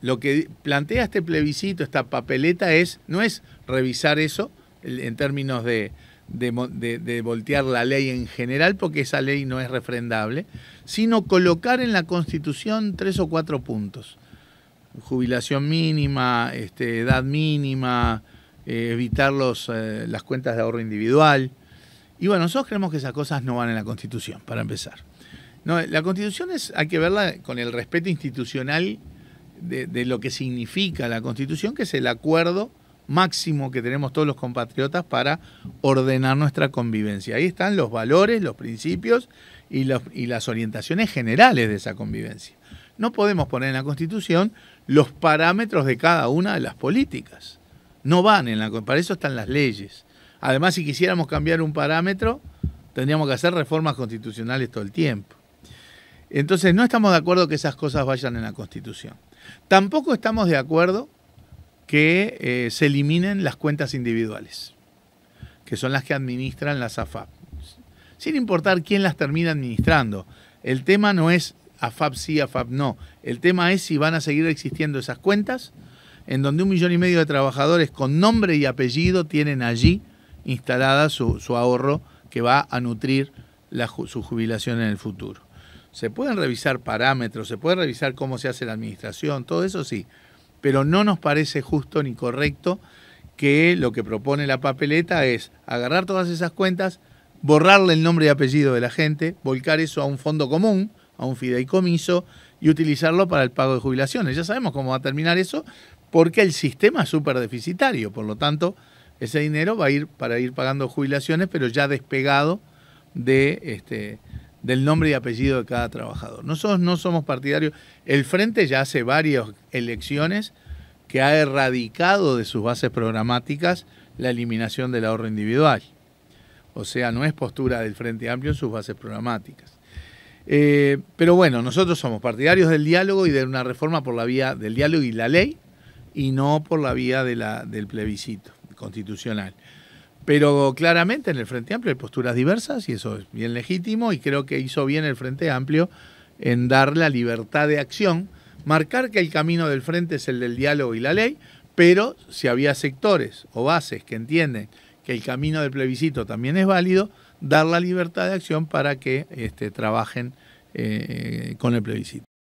lo que plantea este plebiscito, esta papeleta, es no es revisar eso en términos de, voltear la ley en general, porque esa ley no es refrendable, sino colocar en la Constitución tres o cuatro puntos. Jubilación mínima, este, edad mínima, eh, evitar los, eh, las cuentas de ahorro individual. Y bueno, nosotros creemos que esas cosas no van en la Constitución, para empezar. la Constitución es, hay que verla con el respeto institucional de, lo que significa la Constitución, que es el acuerdo máximo que tenemos todos los compatriotas para ordenar nuestra convivencia. Ahí están los valores, los principios y, los, y, las orientaciones generales de esa convivencia. No podemos poner en la Constitución los parámetros de cada una de las políticas. No van en la para eso están las leyes. Además, si quisiéramos cambiar un parámetro, tendríamos que hacer reformas constitucionales todo el tiempo. Entonces, no estamos de acuerdo que esas cosas vayan en la Constitución. Tampoco estamos de acuerdo que eh, se eliminen las cuentas individuales, que son las que administran las AFAP, sin importar quién las termina administrando. El tema no es AFAP sí, AFAP no. El tema es si van a seguir existiendo esas cuentas en donde un millón y medio de trabajadores con nombre y apellido tienen allí instalada su, ahorro que va a nutrir su jubilación en el futuro se pueden revisar parámetros, se puede revisar cómo se hace la administración, todo eso sí, pero no nos parece justo ni correcto que lo que propone la papeleta es agarrar todas esas cuentas, borrarle el nombre y apellido de la gente, volcar eso a un fondo común, a un fideicomiso y utilizarlo para el pago de jubilaciones. Ya sabemos cómo va a terminar eso porque el sistema es súper deficitario, por lo tanto ese dinero va a ir para ir pagando jubilaciones, pero ya despegado de, este, del nombre y apellido de cada trabajador. Nosotros no somos partidarios. El Frente ya hace varias elecciones que ha erradicado de sus bases programáticas la eliminación del ahorro individual. O sea, no es postura del Frente Amplio en sus bases programáticas. Eh, pero bueno, nosotros somos partidarios del diálogo y de una reforma por la vía del diálogo y la ley y no por la vía del plebiscito constitucional. Pero claramente en el Frente Amplio hay posturas diversas y eso es bien legítimo y creo que hizo bien el Frente Amplio en dar la libertad de acción, marcar que el camino del Frente es el del diálogo y la ley, pero si había sectores o bases que entienden que el camino del plebiscito también es válido, dar la libertad de acción para que este, trabajen eh, con el plebiscito.